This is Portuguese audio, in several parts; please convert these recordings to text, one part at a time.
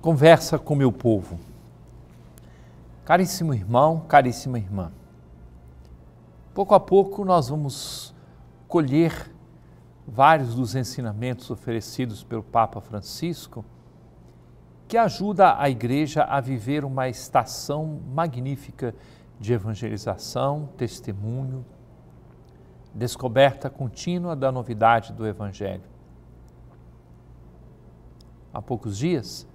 Conversa com meu povo. Caríssimo irmão, caríssima irmã. Pouco a pouco nós vamos colher vários dos ensinamentos oferecidos pelo Papa Francisco, que ajuda a igreja a viver uma estação magnífica de evangelização, testemunho, descoberta contínua da novidade do Evangelho. Há poucos dias,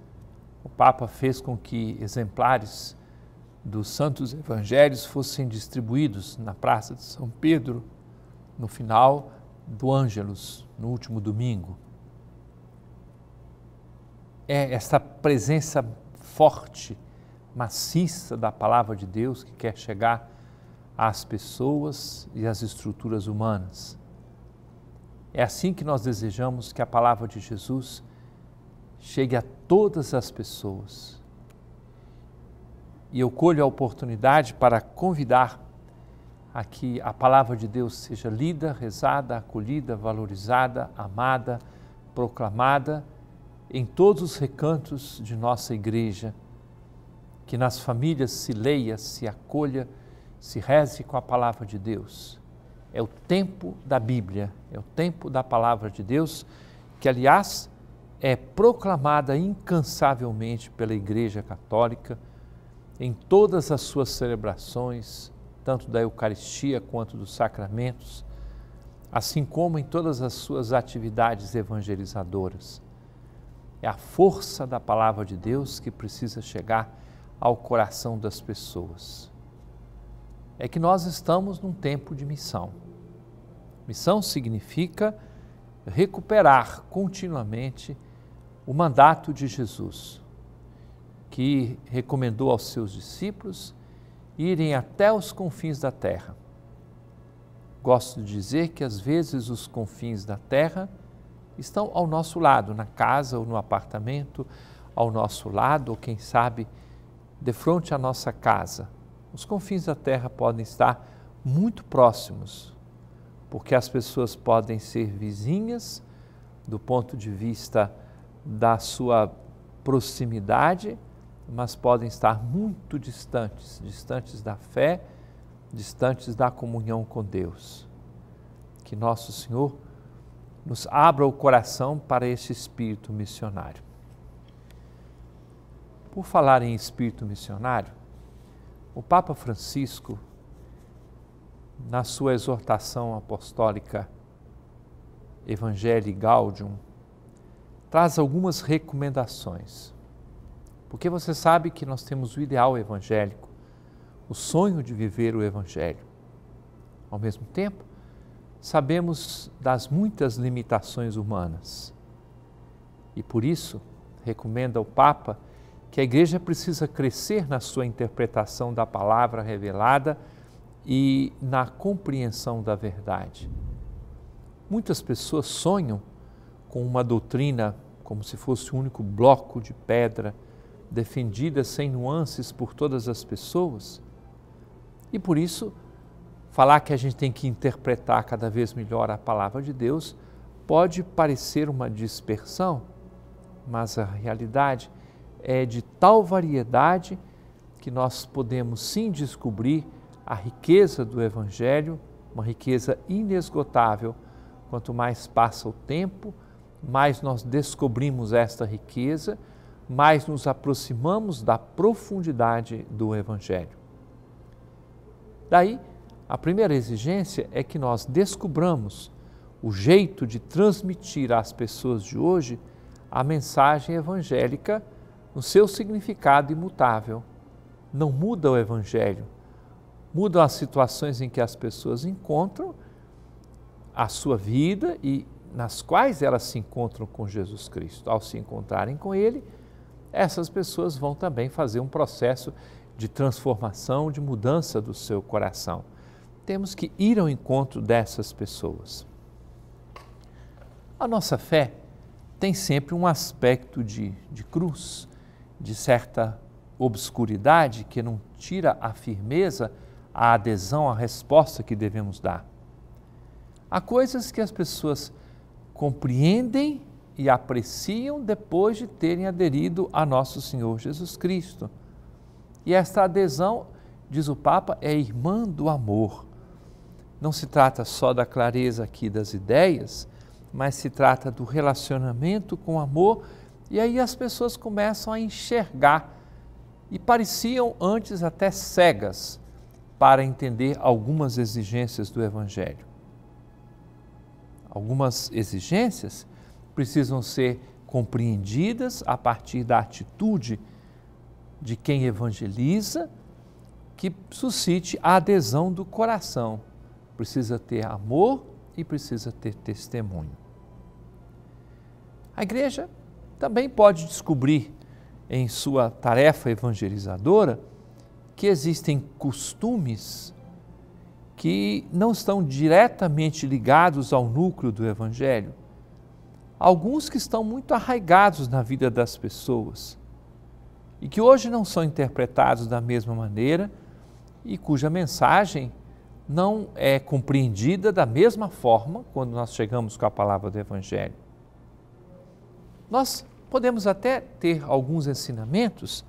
o Papa fez com que exemplares dos Santos Evangelhos fossem distribuídos na Praça de São Pedro no final do Ângelus, no último domingo. É essa presença forte, maciça da palavra de Deus que quer chegar às pessoas e às estruturas humanas. É assim que nós desejamos que a palavra de Jesus chegue a todas as pessoas. E eu colho a oportunidade para convidar a que a palavra de Deus seja lida, rezada, acolhida, valorizada, amada, proclamada em todos os recantos de nossa igreja. Que nas famílias se leia, se acolha, se reze com a palavra de Deus. É o tempo da Bíblia, é o tempo da palavra de Deus, que, aliás, é proclamada incansavelmente pela Igreja Católica em todas as suas celebrações, tanto da Eucaristia quanto dos sacramentos, assim como em todas as suas atividades evangelizadoras. É a força da palavra de Deus que precisa chegar ao coração das pessoas é que nós estamos num tempo de missão. Missão significa recuperar continuamente o mandato de Jesus, que recomendou aos seus discípulos irem até os confins da terra. Gosto de dizer que às vezes os confins da terra estão ao nosso lado, na casa ou no apartamento, ao nosso lado, ou quem sabe, de frente à nossa casa os confins da terra podem estar muito próximos, porque as pessoas podem ser vizinhas do ponto de vista da sua proximidade, mas podem estar muito distantes distantes da fé, distantes da comunhão com Deus. Que Nosso Senhor nos abra o coração para esse espírito missionário. Por falar em espírito missionário, o Papa Francisco, na sua exortação apostólica Evangelii Gaudium, traz algumas recomendações. Porque você sabe que nós temos o ideal evangélico, o sonho de viver o Evangelho. Ao mesmo tempo, sabemos das muitas limitações humanas. E por isso, recomenda o Papa que a igreja precisa crescer na sua interpretação da palavra revelada e na compreensão da verdade. Muitas pessoas sonham com uma doutrina como se fosse o um único bloco de pedra defendida sem nuances por todas as pessoas. E por isso, falar que a gente tem que interpretar cada vez melhor a palavra de Deus pode parecer uma dispersão, mas a realidade é de tal variedade que nós podemos sim descobrir a riqueza do Evangelho, uma riqueza inesgotável. Quanto mais passa o tempo, mais nós descobrimos esta riqueza, mais nos aproximamos da profundidade do Evangelho. Daí, a primeira exigência é que nós descobramos o jeito de transmitir às pessoas de hoje a mensagem evangélica no seu significado imutável. Não muda o Evangelho, mudam as situações em que as pessoas encontram a sua vida e nas quais elas se encontram com Jesus Cristo. Ao se encontrarem com Ele, essas pessoas vão também fazer um processo de transformação, de mudança do seu coração. Temos que ir ao encontro dessas pessoas. A nossa fé tem sempre um aspecto de, de cruz de certa obscuridade que não tira a firmeza, a adesão, a resposta que devemos dar. Há coisas que as pessoas compreendem e apreciam depois de terem aderido a nosso Senhor Jesus Cristo. E esta adesão, diz o Papa, é irmã do amor. Não se trata só da clareza aqui das ideias, mas se trata do relacionamento com o amor e aí as pessoas começam a enxergar e pareciam antes até cegas para entender algumas exigências do Evangelho. Algumas exigências precisam ser compreendidas a partir da atitude de quem evangeliza, que suscite a adesão do coração. Precisa ter amor e precisa ter testemunho. A igreja também pode descobrir em sua tarefa evangelizadora que existem costumes que não estão diretamente ligados ao núcleo do Evangelho. Alguns que estão muito arraigados na vida das pessoas e que hoje não são interpretados da mesma maneira e cuja mensagem não é compreendida da mesma forma quando nós chegamos com a palavra do Evangelho nós podemos até ter alguns ensinamentos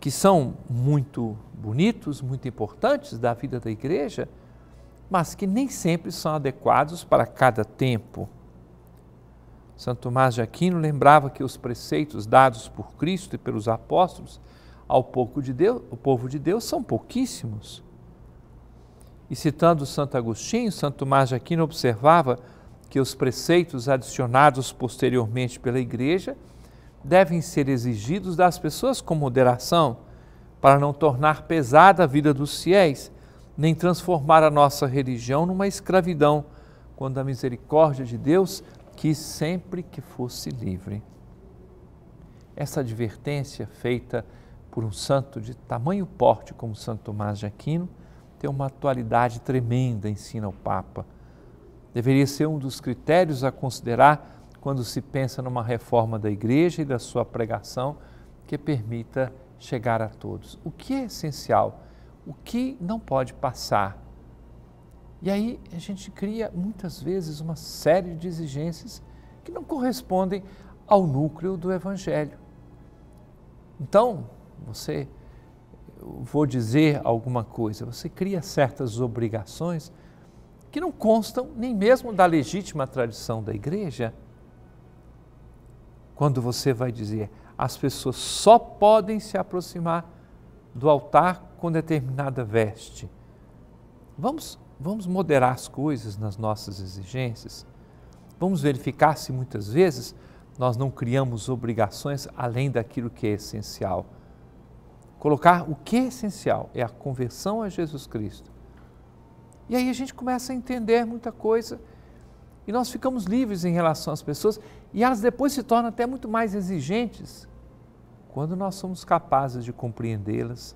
que são muito bonitos, muito importantes da vida da igreja, mas que nem sempre são adequados para cada tempo. Santo Tomás de Aquino lembrava que os preceitos dados por Cristo e pelos apóstolos ao povo de Deus, o povo de Deus são pouquíssimos. E citando Santo Agostinho, Santo Tomás de Aquino observava que os preceitos adicionados posteriormente pela Igreja devem ser exigidos das pessoas com moderação, para não tornar pesada a vida dos fiéis, nem transformar a nossa religião numa escravidão, quando a misericórdia de Deus quis sempre que fosse livre. Essa advertência feita por um santo de tamanho porte como Santo Tomás de Aquino tem uma atualidade tremenda, ensina o Papa. Deveria ser um dos critérios a considerar quando se pensa numa reforma da igreja e da sua pregação que permita chegar a todos. O que é essencial? O que não pode passar? E aí a gente cria muitas vezes uma série de exigências que não correspondem ao núcleo do Evangelho. Então, você, vou dizer alguma coisa, você cria certas obrigações que não constam nem mesmo da legítima tradição da igreja. Quando você vai dizer as pessoas só podem se aproximar do altar com determinada veste. Vamos, vamos moderar as coisas nas nossas exigências. Vamos verificar se muitas vezes nós não criamos obrigações além daquilo que é essencial. Colocar o que é essencial é a conversão a Jesus Cristo e aí a gente começa a entender muita coisa e nós ficamos livres em relação às pessoas e elas depois se tornam até muito mais exigentes quando nós somos capazes de compreendê-las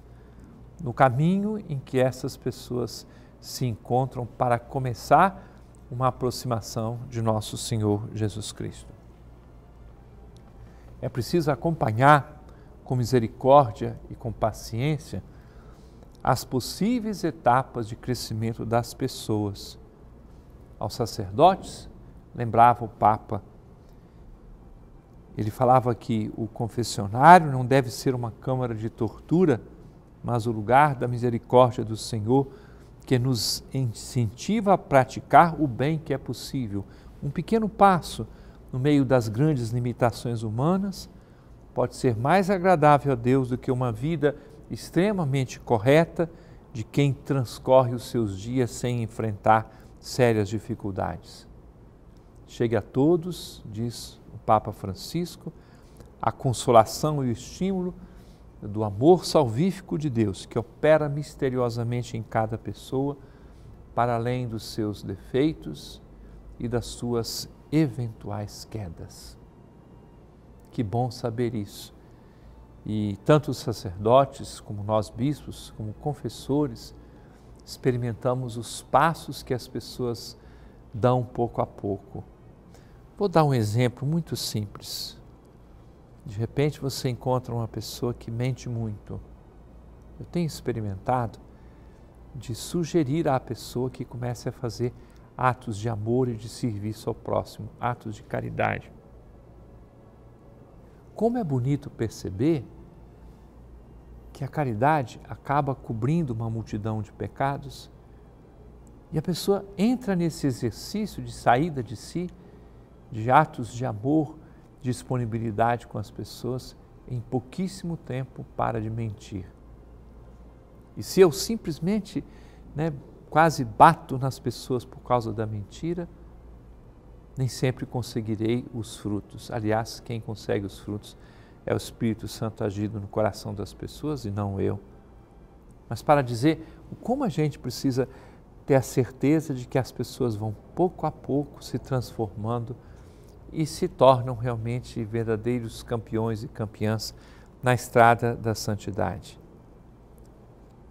no caminho em que essas pessoas se encontram para começar uma aproximação de nosso Senhor Jesus Cristo. É preciso acompanhar com misericórdia e com paciência as possíveis etapas de crescimento das pessoas. Aos sacerdotes, lembrava o Papa, ele falava que o confessionário não deve ser uma câmara de tortura, mas o lugar da misericórdia do Senhor que nos incentiva a praticar o bem que é possível. Um pequeno passo no meio das grandes limitações humanas pode ser mais agradável a Deus do que uma vida extremamente correta de quem transcorre os seus dias sem enfrentar sérias dificuldades. Chegue a todos, diz o Papa Francisco, a consolação e o estímulo do amor salvífico de Deus que opera misteriosamente em cada pessoa, para além dos seus defeitos e das suas eventuais quedas. Que bom saber isso e tanto os sacerdotes, como nós bispos, como confessores, experimentamos os passos que as pessoas dão pouco a pouco. Vou dar um exemplo muito simples. De repente você encontra uma pessoa que mente muito. Eu tenho experimentado de sugerir à pessoa que comece a fazer atos de amor e de serviço ao próximo, atos de caridade. Como é bonito perceber que a caridade acaba cobrindo uma multidão de pecados e a pessoa entra nesse exercício de saída de si, de atos de amor, de disponibilidade com as pessoas, em pouquíssimo tempo para de mentir. E se eu simplesmente né, quase bato nas pessoas por causa da mentira, nem sempre conseguirei os frutos. Aliás, quem consegue os frutos é o Espírito Santo agido no coração das pessoas e não eu. Mas para dizer como a gente precisa ter a certeza de que as pessoas vão pouco a pouco se transformando e se tornam realmente verdadeiros campeões e campeãs na estrada da santidade.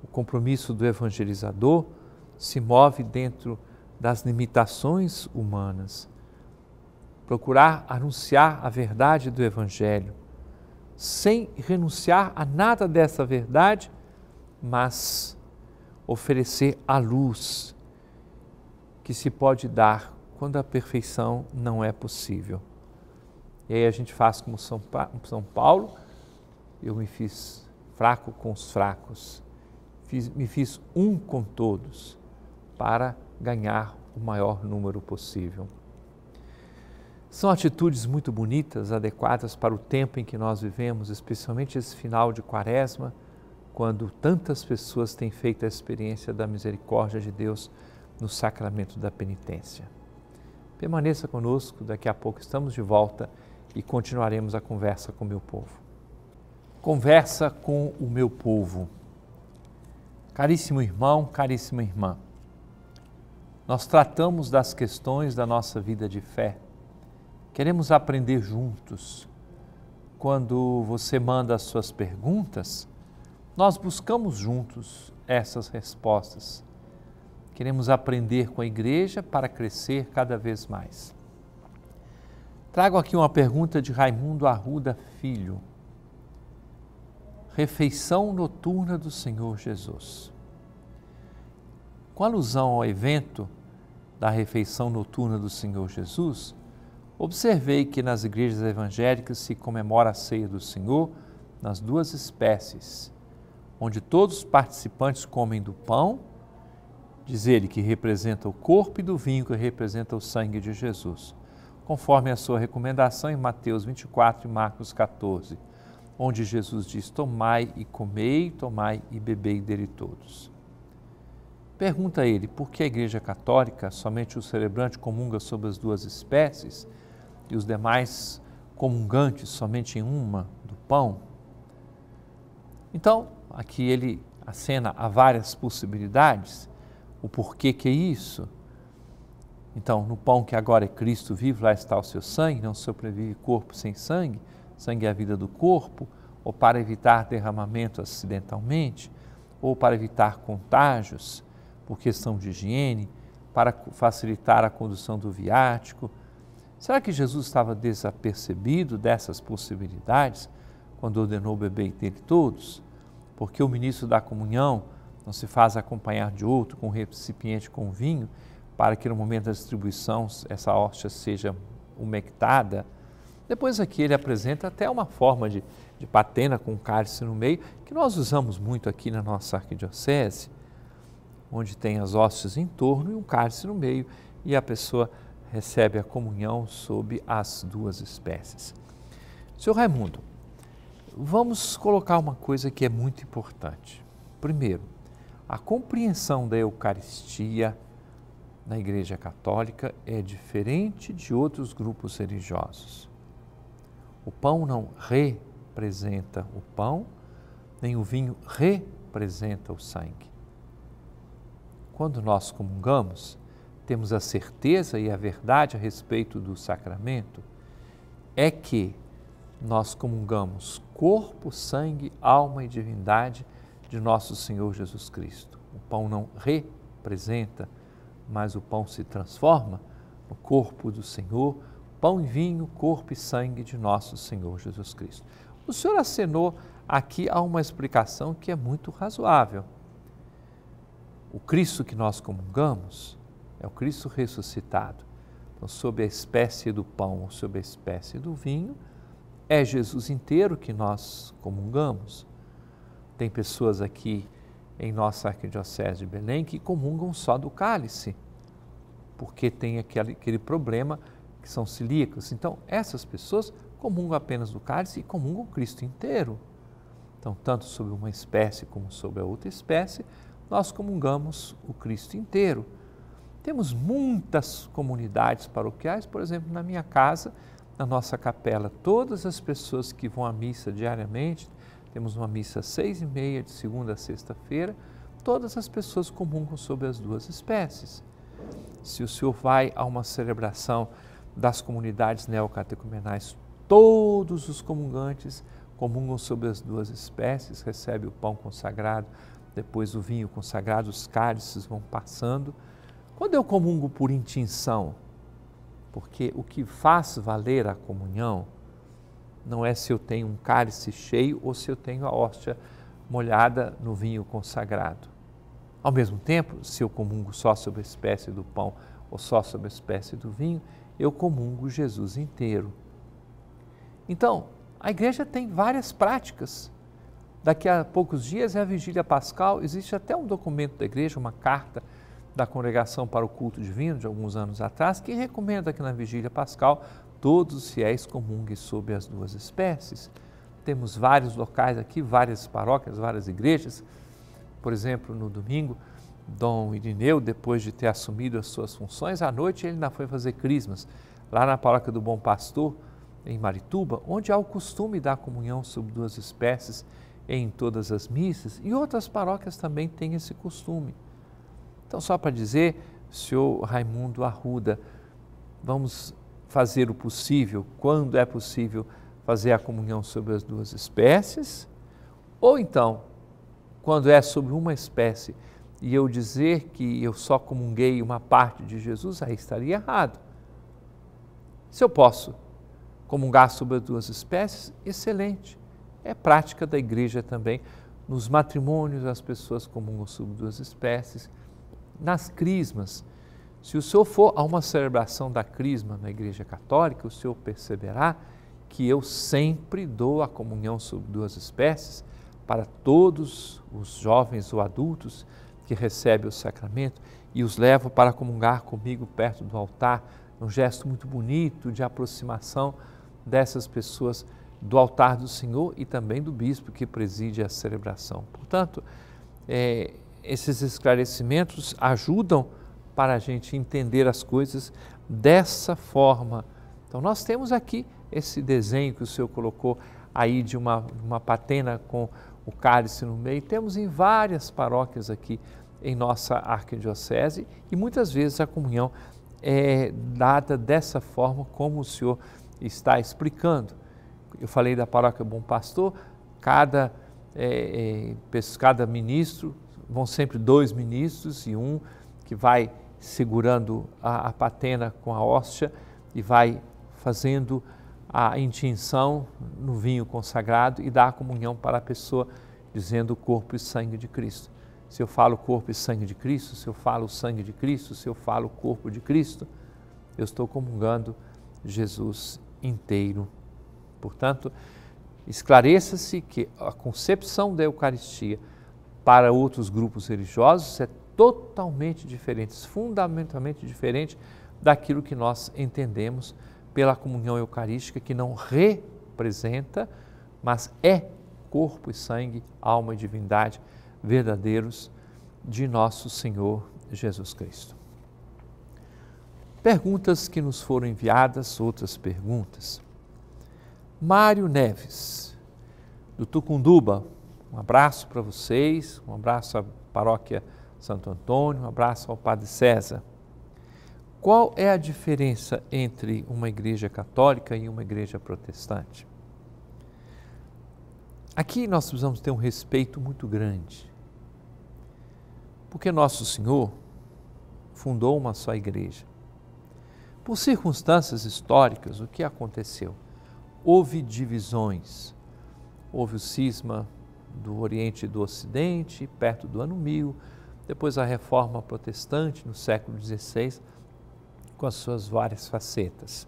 O compromisso do evangelizador se move dentro das limitações humanas procurar anunciar a verdade do Evangelho, sem renunciar a nada dessa verdade, mas oferecer a luz que se pode dar quando a perfeição não é possível. E aí a gente faz como São, Paulo, eu me fiz fraco com os fracos, fiz, me fiz um com todos, para ganhar o maior número possível. São atitudes muito bonitas, adequadas para o tempo em que nós vivemos, especialmente esse final de quaresma, quando tantas pessoas têm feito a experiência da misericórdia de Deus no sacramento da penitência. Permaneça conosco, daqui a pouco estamos de volta e continuaremos a conversa com o meu povo. Conversa com o meu povo. Caríssimo irmão, caríssima irmã, nós tratamos das questões da nossa vida de fé Queremos aprender juntos. Quando você manda as suas perguntas, nós buscamos juntos essas respostas. Queremos aprender com a igreja para crescer cada vez mais. Trago aqui uma pergunta de Raimundo Arruda Filho. Refeição noturna do Senhor Jesus. Com alusão ao evento da refeição noturna do Senhor Jesus, Observei que nas igrejas evangélicas se comemora a ceia do Senhor nas duas espécies, onde todos os participantes comem do pão, diz ele, que representa o corpo e do vinho, que representa o sangue de Jesus, conforme a sua recomendação em Mateus 24 e Marcos 14, onde Jesus diz: Tomai e comei, tomai e bebei dele todos. Pergunta ele por que a Igreja Católica somente o celebrante comunga sobre as duas espécies e os demais comungantes somente em uma do pão. Então, aqui ele acena a várias possibilidades, o porquê que é isso. Então, no pão que agora é Cristo vivo, lá está o seu sangue, não sobrevive corpo sem sangue, sangue é a vida do corpo, ou para evitar derramamento acidentalmente, ou para evitar contágios por questão de higiene, para facilitar a condução do viático, Será que Jesus estava desapercebido dessas possibilidades quando ordenou beber dele todos? Porque o ministro da comunhão não se faz acompanhar de outro com um recipiente com vinho, para que no momento da distribuição essa hóstia seja umectada. Depois aqui ele apresenta até uma forma de, de patena com cálice no meio, que nós usamos muito aqui na nossa arquidiocese, onde tem as hóstias em torno e um cálice no meio, e a pessoa recebe a comunhão sob as duas espécies. Senhor Raimundo, vamos colocar uma coisa que é muito importante. Primeiro, a compreensão da Eucaristia na Igreja Católica é diferente de outros grupos religiosos. O pão não representa o pão, nem o vinho representa o sangue. Quando nós comungamos, temos a certeza e a verdade a respeito do sacramento é que nós comungamos corpo, sangue, alma e divindade de nosso Senhor Jesus Cristo. O pão não representa, mas o pão se transforma no corpo do Senhor, pão e vinho, corpo e sangue de nosso Senhor Jesus Cristo. O Senhor acenou aqui a uma explicação que é muito razoável. O Cristo que nós comungamos é o Cristo ressuscitado. Então, sob a espécie do pão, sob a espécie do vinho, é Jesus inteiro que nós comungamos. Tem pessoas aqui em nossa arquidiocese de Belém que comungam só do cálice, porque tem aquele, aquele problema que são celíacos. Então, essas pessoas comungam apenas do cálice e comungam o Cristo inteiro. Então, tanto sobre uma espécie como sobre a outra espécie, nós comungamos o Cristo inteiro. Temos muitas comunidades paroquiais, por exemplo, na minha casa, na nossa capela, todas as pessoas que vão à missa diariamente, temos uma missa às seis e meia, de segunda a sexta-feira, todas as pessoas comungam sobre as duas espécies. Se o senhor vai a uma celebração das comunidades neocatecumenais, todos os comungantes comungam sobre as duas espécies, recebe o pão consagrado, depois o vinho consagrado, os cálices vão passando. Quando eu comungo por intinção, porque o que faz valer a comunhão não é se eu tenho um cálice cheio ou se eu tenho a hóstia molhada no vinho consagrado. Ao mesmo tempo, se eu comungo só sobre a espécie do pão ou só sobre a espécie do vinho, eu comungo Jesus inteiro. Então, a igreja tem várias práticas. Daqui a poucos dias é a vigília pascal, existe até um documento da igreja, uma carta da Congregação para o Culto Divino, de alguns anos atrás, que recomenda que na Vigília Pascal todos os fiéis comunguem sobre as duas espécies. Temos vários locais aqui, várias paróquias, várias igrejas. Por exemplo, no domingo, Dom Irineu, depois de ter assumido as suas funções, à noite ele ainda foi fazer crismas, lá na paróquia do Bom Pastor, em Marituba, onde há o costume da comunhão sobre duas espécies em todas as missas, e outras paróquias também têm esse costume. Então, só para dizer, senhor Raimundo Arruda, vamos fazer o possível, quando é possível, fazer a comunhão sobre as duas espécies, ou então, quando é sobre uma espécie e eu dizer que eu só comunguei uma parte de Jesus, aí estaria errado. Se eu posso comungar sobre as duas espécies, excelente. É prática da igreja também. Nos matrimônios, as pessoas comungam sobre duas espécies nas crismas. Se o senhor for a uma celebração da crisma na Igreja Católica, o senhor perceberá que eu sempre dou a comunhão sobre duas espécies para todos os jovens ou adultos que recebem o sacramento e os levo para comungar comigo perto do altar. um gesto muito bonito de aproximação dessas pessoas do altar do Senhor e também do bispo que preside a celebração. Portanto, é, esses esclarecimentos ajudam para a gente entender as coisas dessa forma. Então, nós temos aqui esse desenho que o senhor colocou aí de uma, uma patena com o cálice no meio. Temos em várias paróquias aqui em nossa arquidiocese e muitas vezes a comunhão é dada dessa forma como o senhor está explicando. Eu falei da paróquia Bom Pastor, cada, é, é, cada ministro vão sempre dois ministros e um que vai segurando a, a patena com a hóstia e vai fazendo a intinção no vinho consagrado e dá a comunhão para a pessoa, dizendo o corpo e sangue de Cristo. Se eu falo corpo e sangue de Cristo, se eu falo sangue de Cristo, se eu falo corpo de Cristo, eu estou comungando Jesus inteiro. Portanto, esclareça-se que a concepção da Eucaristia para outros grupos religiosos é totalmente diferente, fundamentalmente diferente daquilo que nós entendemos pela comunhão eucarística, que não representa, mas é corpo e sangue, alma e divindade verdadeiros de nosso Senhor Jesus Cristo. Perguntas que nos foram enviadas, outras perguntas. Mário Neves, do Tucunduba, um abraço para vocês, um abraço à paróquia Santo Antônio, um abraço ao Padre César. Qual é a diferença entre uma igreja católica e uma igreja protestante? Aqui nós precisamos ter um respeito muito grande, porque Nosso Senhor fundou uma só igreja. Por circunstâncias históricas, o que aconteceu? Houve divisões, houve o cisma do Oriente e do Ocidente, perto do ano 1000, depois a reforma protestante no século XVI, com as suas várias facetas.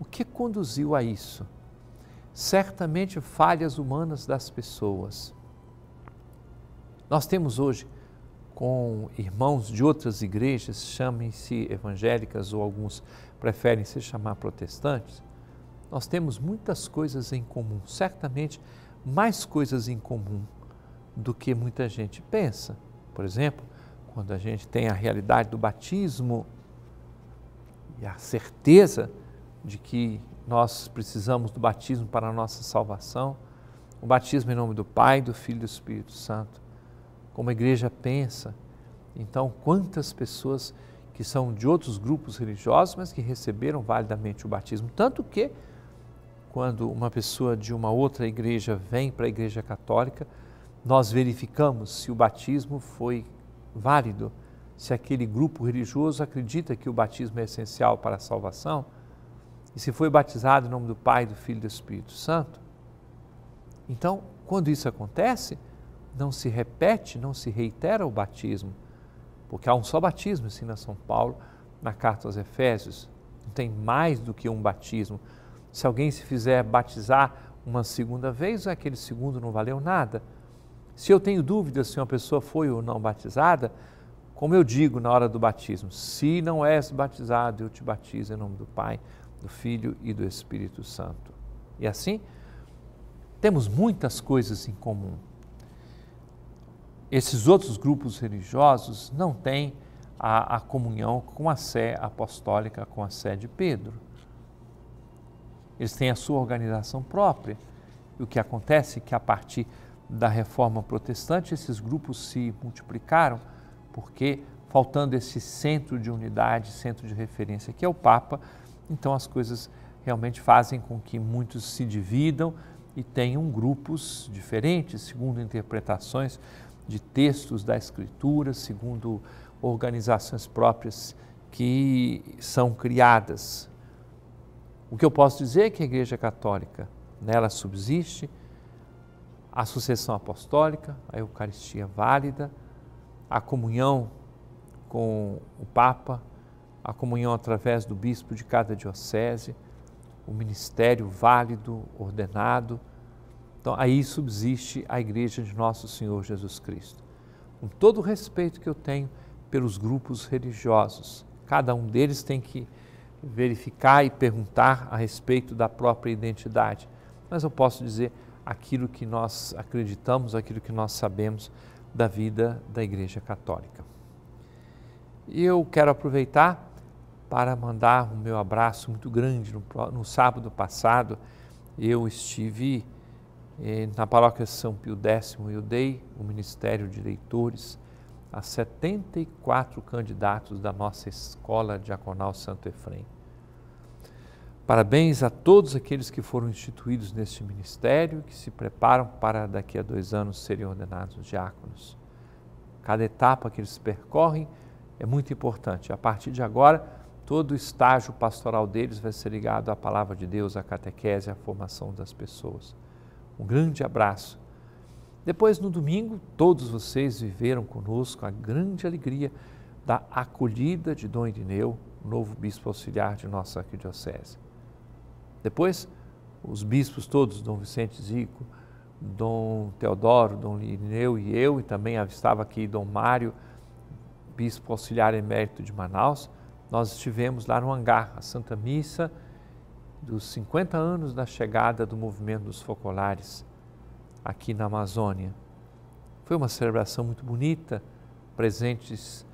O que conduziu a isso? Certamente falhas humanas das pessoas. Nós temos hoje, com irmãos de outras igrejas, chamem-se evangélicas ou alguns preferem se chamar protestantes, nós temos muitas coisas em comum. Certamente mais coisas em comum do que muita gente pensa. Por exemplo, quando a gente tem a realidade do batismo e a certeza de que nós precisamos do batismo para a nossa salvação, o batismo em nome do Pai, do Filho e do Espírito Santo, como a igreja pensa. Então, quantas pessoas que são de outros grupos religiosos, mas que receberam validamente o batismo, tanto que quando uma pessoa de uma outra igreja vem para a igreja católica, nós verificamos se o batismo foi válido, se aquele grupo religioso acredita que o batismo é essencial para a salvação e se foi batizado em nome do Pai, do Filho e do Espírito Santo. Então, quando isso acontece, não se repete, não se reitera o batismo, porque há um só batismo, ensina São Paulo na carta aos Efésios. Não tem mais do que um batismo se alguém se fizer batizar uma segunda vez, é aquele segundo não valeu nada. Se eu tenho dúvidas se uma pessoa foi ou não batizada, como eu digo na hora do batismo, se não és batizado, eu te batizo em nome do Pai, do Filho e do Espírito Santo. E assim, temos muitas coisas em comum. Esses outros grupos religiosos não têm a, a comunhão com a sé apostólica, com a sé de Pedro. Eles têm a sua organização própria. E o que acontece é que a partir da reforma protestante esses grupos se multiplicaram, porque faltando esse centro de unidade, centro de referência que é o Papa, então as coisas realmente fazem com que muitos se dividam e tenham grupos diferentes, segundo interpretações de textos da Escritura, segundo organizações próprias que são criadas o que eu posso dizer é que a Igreja Católica, nela subsiste a sucessão apostólica, a Eucaristia válida, a comunhão com o Papa, a comunhão através do bispo de cada diocese, o ministério válido, ordenado. Então, aí subsiste a Igreja de Nosso Senhor Jesus Cristo. Com todo o respeito que eu tenho pelos grupos religiosos, cada um deles tem que verificar e perguntar a respeito da própria identidade, mas eu posso dizer aquilo que nós acreditamos, aquilo que nós sabemos da vida da Igreja Católica. E eu quero aproveitar para mandar o meu abraço muito grande. No, no sábado passado, eu estive eh, na paróquia São Pio X e eu dei o Ministério de Leitores a 74 candidatos da nossa Escola Diaconal Santo Efrem. Parabéns a todos aqueles que foram instituídos neste ministério, que se preparam para daqui a dois anos serem ordenados diáconos. Cada etapa que eles percorrem é muito importante. A partir de agora, todo o estágio pastoral deles vai ser ligado à palavra de Deus, à catequese, à formação das pessoas. Um grande abraço depois, no domingo, todos vocês viveram conosco a grande alegria da acolhida de Dom Irineu, novo bispo auxiliar de nossa arquidiocese. Depois, os bispos todos, Dom Vicente Zico, Dom Teodoro, Dom Irineu e eu, e também estava aqui Dom Mário, bispo auxiliar emérito de Manaus, nós estivemos lá no hangar, a Santa Missa dos 50 anos da chegada do movimento dos focolares aqui na Amazônia. Foi uma celebração muito bonita, presentes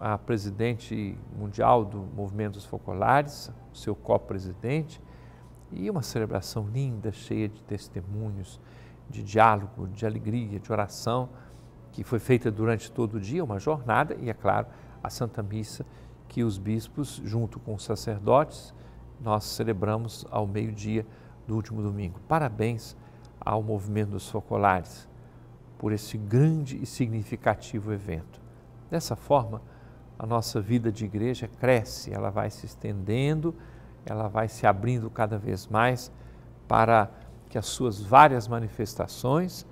a presidente mundial do Movimento dos Focolares, seu co-presidente, e uma celebração linda, cheia de testemunhos, de diálogo, de alegria, de oração, que foi feita durante todo o dia, uma jornada, e é claro, a Santa Missa, que os bispos, junto com os sacerdotes, nós celebramos ao meio-dia do último domingo. Parabéns ao movimento dos focolares por esse grande e significativo evento. Dessa forma, a nossa vida de igreja cresce, ela vai se estendendo, ela vai se abrindo cada vez mais para que as suas várias manifestações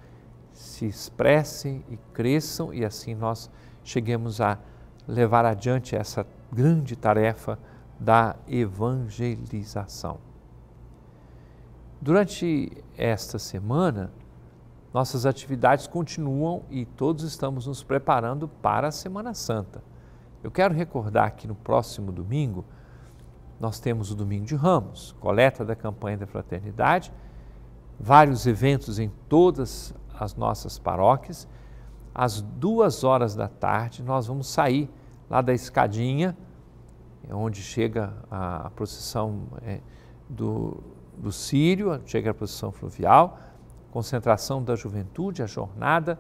se expressem e cresçam e assim nós cheguemos a levar adiante essa grande tarefa da evangelização. Durante esta semana, nossas atividades continuam e todos estamos nos preparando para a Semana Santa. Eu quero recordar que no próximo domingo nós temos o Domingo de Ramos, coleta da campanha da fraternidade, vários eventos em todas as nossas paróquias. Às duas horas da tarde nós vamos sair lá da escadinha, é onde chega a procissão é, do do Sírio, chega à posição fluvial, concentração da juventude, a jornada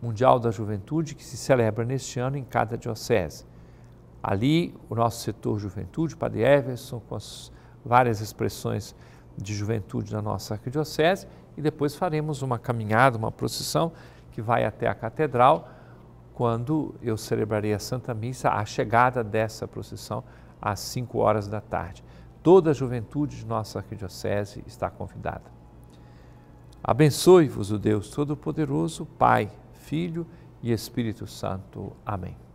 mundial da juventude que se celebra neste ano em cada diocese. Ali, o nosso setor juventude, Padre Everson, com as várias expressões de juventude da nossa arquidiocese, e depois faremos uma caminhada, uma procissão que vai até a catedral, quando eu celebrarei a Santa Missa, a chegada dessa procissão às 5 horas da tarde. Toda a juventude de nossa arquidiocese está convidada. Abençoe-vos o Deus Todo-Poderoso, Pai, Filho e Espírito Santo. Amém.